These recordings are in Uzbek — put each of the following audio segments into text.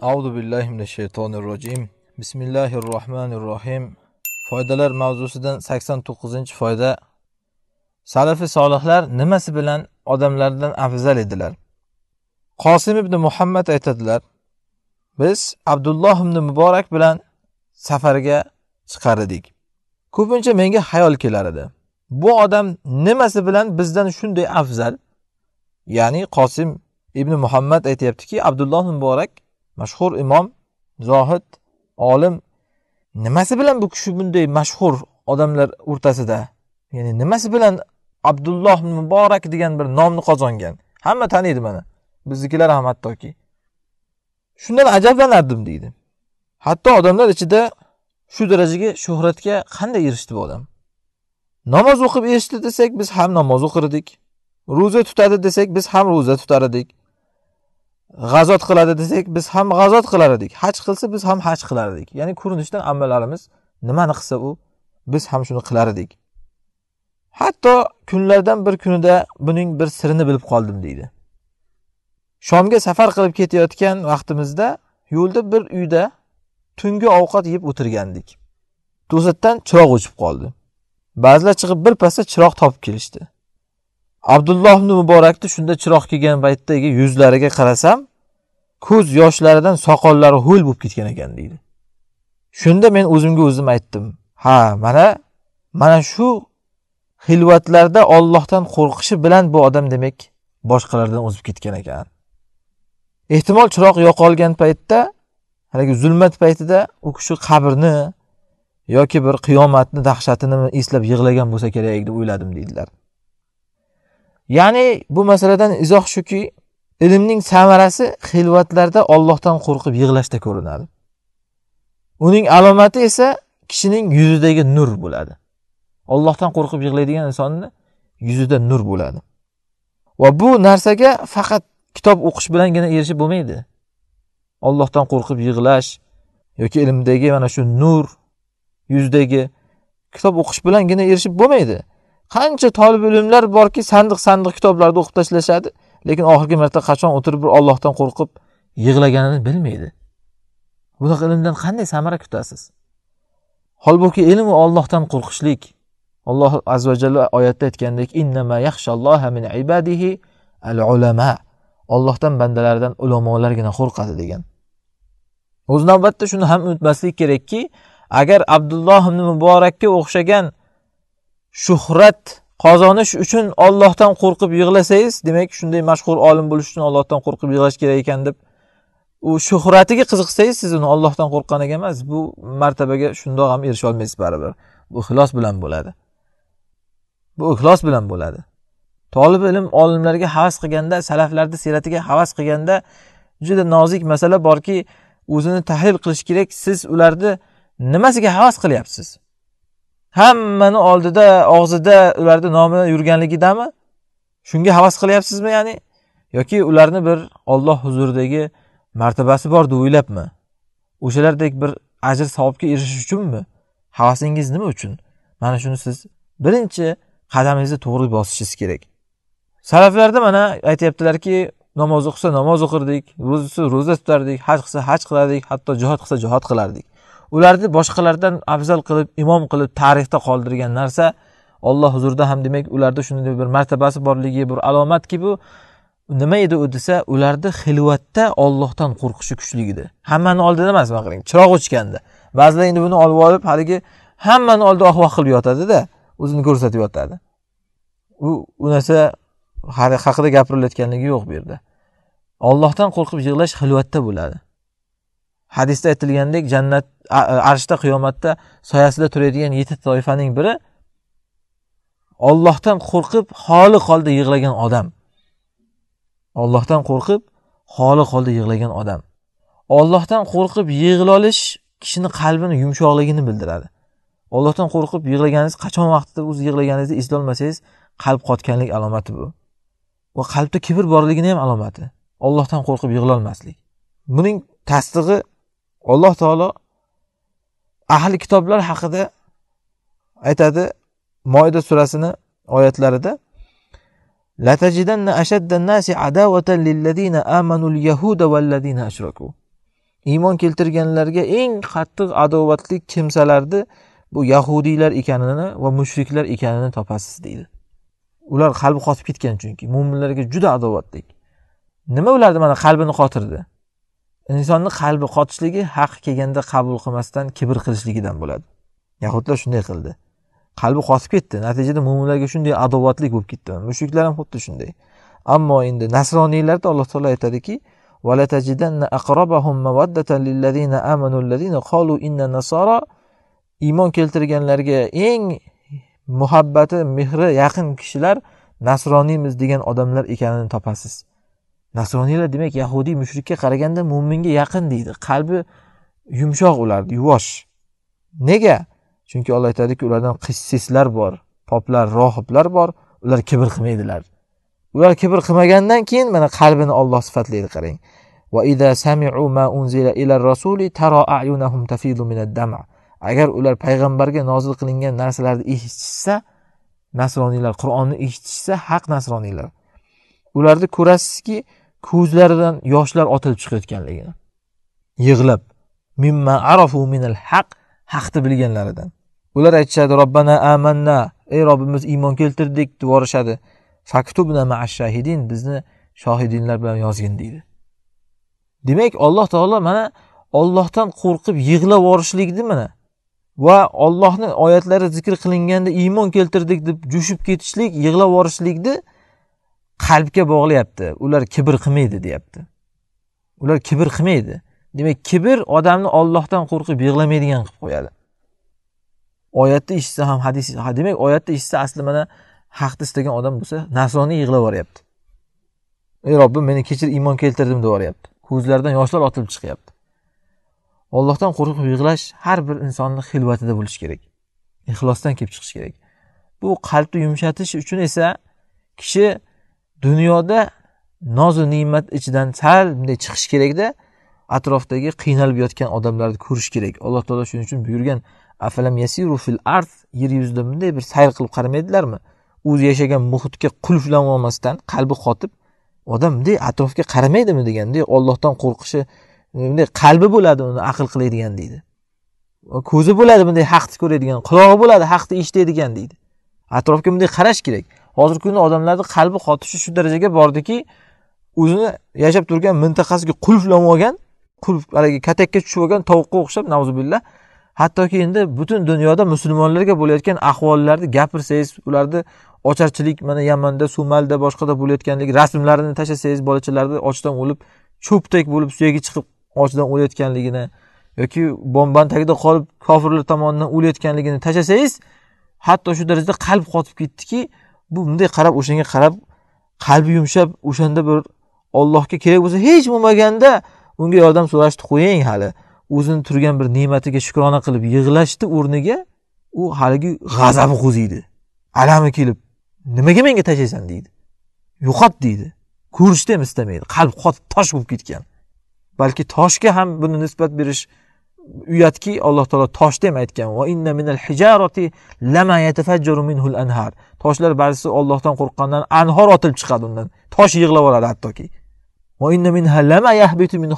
audu billahi mina shaytonir rojim bismillahi rohmanir rohim foydalar mavzusidan sakson to'qqizinchi foyda salafi solihlar nimasi bilan odamlardan afzal edilar qosim ibn muhammad aytadilar biz abdulloh ibn muborak bilan safarga chiqar edik ko'pincha menga hayol kelar edi bu odam nimasi bilan bizdan shunday afzal ya'ni qosim ibn muhammad aytyaptiki abdulloh muborak mashhur imom zohid olim nimasi bilan bu kishi bunday mashhur odamlar o'rtasida ya'ni nimasi bilan abdulloh muborak degan bir nomni qozongan hamma taniydi mana biznikilar ham hattoki shundan ajablanardim deydi hatto odamlar ichida shu darajaga shuhratga qanday erishdi bu odam namoz o'qib erishdi desak biz ham namoz o'qir edik ro'za tutadi desak biz ham ro'za tutar edik g'azot qiladi desak biz ham g'azot qilar edik haj qilsa biz ham haj qilar edik ya'ni ko'rinishdan amallarimiz nimani qilsa u biz ham shuni qilar edik hatto kunlardan bir kunida buning bir sirini bilib qoldim deydi shomga safar qilib ketayotgan vaqtimizda yo'lda bir uyda tungi ovqat yeb o'tirgandik to'satdan chiroq o'chib qoldi ba'zilar chiqib birpasda chiroq topib kelishdi abdulloh ibn muborakni shunda chiroq kelgan paytdagi yuzlariga qarasam ko'z yoshlaridan soqollari ho'l bo'lib ketgan ekan deydi shunda men o'zimga o'zim aytdim ha mana mana shu xilvatlarda ollohdan qo'rqishi bilan bu odam demak boshqalardan o'zib ketgan ekan ehtimol chiroq yo'qolgan paytda haligi zulmat paytida u kishi qabrni yoki bir qiyomatni dahshatini eslab yig'lagan bo'lsa kerak deb o'yladim deydilar ya'ni bu masaladan izoh shuki ilmning samarasi xilvatlarda ollohdan qo'rqib yig'lashda ko'rinadi uning alomati esa kishining yuzidagi nur bo'ladi ollohdan qo'rqib yig'laydigan insonni yuzida nur bo'ladi va bu narsaga faqat kitob o'qish bilangina erishib bo'lmaydi ollohdan qo'rqib yig'lash yoki ilmdagi mana shu nur yuzdagi kitob o'qish bilangina erishib bo'lmaydi qancha tolib ilmlar borki sandiq sandiq kitoblarni o'qib tashlashadi lekin oxirgi marta qachon o'tirib bir ollohdan qo'rqib yig'laganini bilmaydi bunaqa ilmdan qanday samara kutasiz holbuki ilm ollohdan qo'rqishlik alloh azza vajalla oyatda aytgandek min ibadihi al ulama ollohdan bandalaridan ulamolargina qo'rqadi degan o'z navbatida shuni ham unutmaslik kerakki agar abdulloh ibn muborakka o'xshagan shuhrat qozonish uchun Allohdan qo'rqib yig'lasangiz, demak shunday mashhur olim bo'lish uchun Allohdan qo'rqib yig'lash kerak ekan deb u shuhratiga qiziqsangiz, siz uni Allohdan qo'rqqaniga emas, bu martabaga shundoq ham erisha olmaysiz baribir. Bu ixlos bilan bo'ladi. Bu ixlos bilan bo'ladi. Tolib ilm olimlarga havas qilganda, salaflarning siratiga havas qilganda juda nozik masala borki, o'zini tahlil qilish kerak. Siz ularni nimasiga havas qilyapsiz? hammani oldida og'zida ularni nomi yurganligidami shunga havas qilyapsizmi ya'ni yoki ularni bir olloh huzuridagi martabasi bor deb o'ylabmi o'shalardek bir ajr savobga erishish uchunmi havasingiz nima uchun mana shuni siz birinchi qadamingizni to'g'ri bosishingiz kerak salaflarda mana aytyaptilarki namoz o'qisa namoz o'qirdik ro'za tutsa ro'za tutardik haj qilsa haj qilardik hatto jihod qilsa jihod qilardik ularni boshqalardan afzal qilib imom qilib tarixda qoldirgan narsa olloh huzurida ham demak ularda shunday bir martabasi borligi bir alomatki bu nima edi u desa ularni xilvatda ollohdan qo'rqishi kuchli edi hammani oldida emas nima qiling chiroq o'chganda ba'zilar endi buni olib olib haligi hammani oldida oh qilib yotadida o'zini ko'rsatib yotadi u u narsa haqida gapirilayotganligi yo'q bu yerda ollohdan qo'rqib yig'lash xilvatda bo'ladi hadisda aytilgandek jannat arshda qiyomatda soyasida turadigan yetti toifaning biri ollohdan qo'rqib xoli holda yig'lagan odam ollohdan qo'rqib xoli holda yig'lagan odam ollohdan qo'rqib yig'la olish kishini qalbini yumshoqligini bildiradi ollohdan qo'rqib yig'laganingiz qachon vaqtda o'zi yig'laganingizni eslolmasangiz qalb qotganlik alomati bu va qalbda kibr borligini ham alomati ollohdan qo'rqib yig'lolmaslik buning tasdig'i alloh taolo ahli kitoblar haqida aytadi moyda surasini oyatlarida iymon keltirganlarga eng qattiq adovatli kimsalarni bu yahudiylar ekanini va mushriklar ekanini topasiz deydi ular qalbi qotib ketgan chunki mo'minlarga juda adovatli nima ularni mana qalbini qotirdi insonni qalbi qotishligi haq kelganda qabul qilmasdan kibr qilishligidan bo'ladi yahudlar shunday qildi qalbi qotib ketdi natijada mo'minlarga shunday adovatlik bo'lib ketdi mushuklar ham xuddi shunday ammo endi nasroniylarda alloh taolo aytadiki iymon keltirganlarga eng muhabbati mehri yaqin kishilar nasroniymiz degan odamlar ekanini topasiz nasroniylar demak yahudiy mushrikka qaraganda mo'minga yaqin deydi qalbi yumshoq ularni yuvosh nega chunki alloh aytadiki ulardan qissislar bor poplar rohiblar bor ular kibr qilmaydilar ular kibr qilmagandan keyin mana qalbini olloh sifatlaydi qarang agar ular payg'ambarga nozil qilingan narsalarni eshitishsa nasroniylar qur'onni eshitishsa haq nasroniylar ularni ko'rasizki ko'zlaridan yoshlar otilib chiqayotganligini yig'lab mimma arafu minal haq haqni bilganlaridan ular aytishadi robbana amanna ey robbimiz iymon keltirdik deb faktubna ma maashahidin bizni shohidinlar bilan yozgin deydi demak alloh taolo mana ollohdan qo'rqib yig'lab yuborishlikni mana va ollohni oyatlari zikr qilinganda iymon keltirdik deb jo'shib ketishlik yig'lab yuborishlikni de, qalbga bog'layapti ular kibr qilmaydi deyapti ular kibr qilmaydi demak kibr odamni ollohdan qo'rqib yig'lamaydigan qilib qo'yadi oyatni eshitsa ham hadis demak oyatni eshitsa asli mana haqni istagan odam bo'lsa nasroniy yig'lab yuboryapti ey robbim meni kechir iymon keltirdim deb yuboryapti ko'zlaridan yoshlar otilib chiqyapti ollohdan qo'rqib yig'lash har bir insonni xilvatida bo'lishi kerak ixlosdan kelib chiqishi kerak bu qalbni yumshatish uchun esa kishi dunyoda nozu ne'mat ichidan sal bunday chiqish kerakda atrofdagi qiynalib yotgan odamlarni ko'rish kerak alloh taolo shuning uchun buyurgan afalam yasiru fil ard yer yuzida bunday bir sayr qilib qaramaydilarmi o'zi yashagan muhitga qulflanib olmasdan qalbi qotib odam bunday atrofga qaramaydimi deganda ollohdan qo'rqishi bunday qalbi bo'ladi uni aql qiladigan deydi ko'zi bo'ladi bunday haqni ko'radigan qulog'i bo'ladi haqni eshitadigan deydi atrofga bunday qarash kerak hozirgi kunda odamlarni qalbi qotishi shu darajaga bordiki o'zini yashab turgan mintaqasiga qulflanib olgan qulf haligi katakka tushib olgan tovuqqa o'xshab nazubillah hattoki endi butun dunyoda musulmonlarga bo'layotgan ahvollarni gapirsangiz ularni ocharchilik mana yamanda somalda boshqada bo'layotganligi rasmlarini tashlasangiz bolachalarni ochdan o'lib cho'pdek bo'lib suyagi chiqib ochdan o'layotganligini yoki bombani tagida qolib kofirlar tomonidan o'layotganligini tashlasangiz hatto shu darajada qalb qotib ketdiki bu bunday qarab o'shanga qarab qalbi yumshab o'shanda bir ollohga kerak bo'lsa hech bo'lmaganda unga yordam so'rashni qo'ying hali o'zini turgan bir ne'matiga shukrona qilib yig'lashni o'rniga u haligi g'azabi qo'ziydi alami kelib nimaga menga tashlaysan deydi yo'qot deydi ko'rishni ham istamaydi qalbi qotib tosh bo'lib ketgan balki toshga ham buni nisbat berish uyatki alloh taolo tosh ham aytgan va inna minal lama yatafajjaru anhar toshlar barchasi ollohdan qo'rqqandan anhor otilib chiqadi undan tosh yig'lab oladi hattoki va inna minha yahbitu min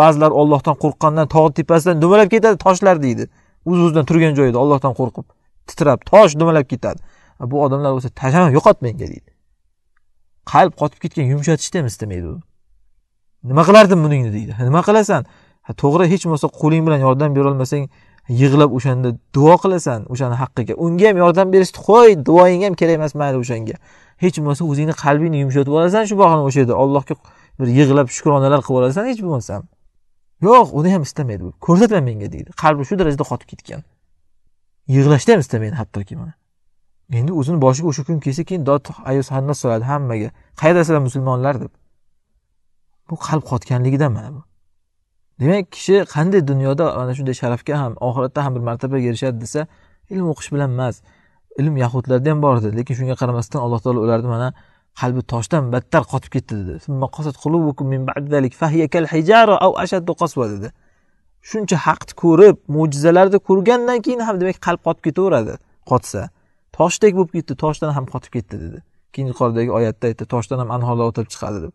ba'zilar ollohdan qo'rqqandan tog' tepasidan dumalab ketadi toshlar deydi o'z o'zidan turgan joyida ollohdan qo'rqib titrab tosh dumalab ketadi bu odamlar bo'lsa tashlama yo'qot menga deydi qalb qotib ketgan yumshatishni ham istamaydi u nima qilardim buningni deydi nima qilasan to'g'ri hech bo'lmasa qo'ling bilan yordam berolmasang yig'lab o'shanda duo qilasan o'shani haqqiga unga ham yordam berishni qo'y duoying ham kerak emas mayli o'shanga hech bo'lmasa o'zingni qalbingni yumshatib olasan shu bahona o'sha yerda allohga bir yig'lab shukronalar qilib olasan hech bo'lmasam yo'q uni ham istamaydi bu ko'rsatma menga deydi qalbi shu darajada qotib ketgan yig'lashni ham istamaydi hattoki mana endi o'zini boshiga o'sha kun kelsa keyin dod ayus hanna soladi hammaga qayerdasizlar musulmonlar deb bu qalb qotganligidan mana bu demak kishi qanday dunyoda mana shunday sharafga ham oxiratda ham bir martabaga erishadi desa ilm o'qish bilan emas ilm yahudlarda ham bor edi lekin shunga qaramasdan alloh taolo ularni mana qalbi toshdan battar qotib ketdi dedi dedi shuncha haqni ko'rib mo'jizalarni ko'rgandan keyin ham demak qalb qotib ketaveradi qotsa toshdek bo'lib ketdi toshdan ham qotib ketdi dedi keyin yuqoridagi oyatda aytdi toshdan ham anhorlar o'tib chiqadi deb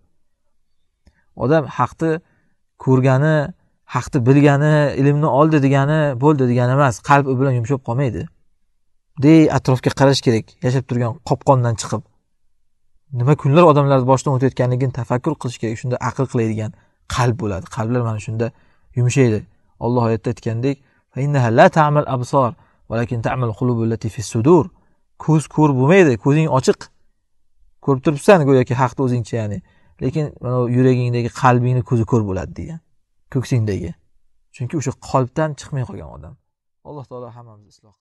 odam haqni ko'rgani haqni bilgani ilmni oldi degani bo'ldi degani emas qalbi bilan yumshab qolmaydi dey atrofga qarash kerak yashab turgan qopqondan chiqib nima kunlar odamlarni boshidan o'tayotganligini tafakkur qilish kerak shunda aql qiladigan qalb bo'ladi qalblar mana shunda yumshaydi olloh oyatda aytgandek ko'z ko'r bo'lmaydi ko'zing ochiq ko'rib turibsan go'yoki haqni o'zingcha ya'ni lekin yuragingdagi qalbingni ko'zi ko'r bo'ladi degan ko'ksingdagi chunki o'sha qalbdan chiqmay qolgan odam alloh taolo hammamizni isloh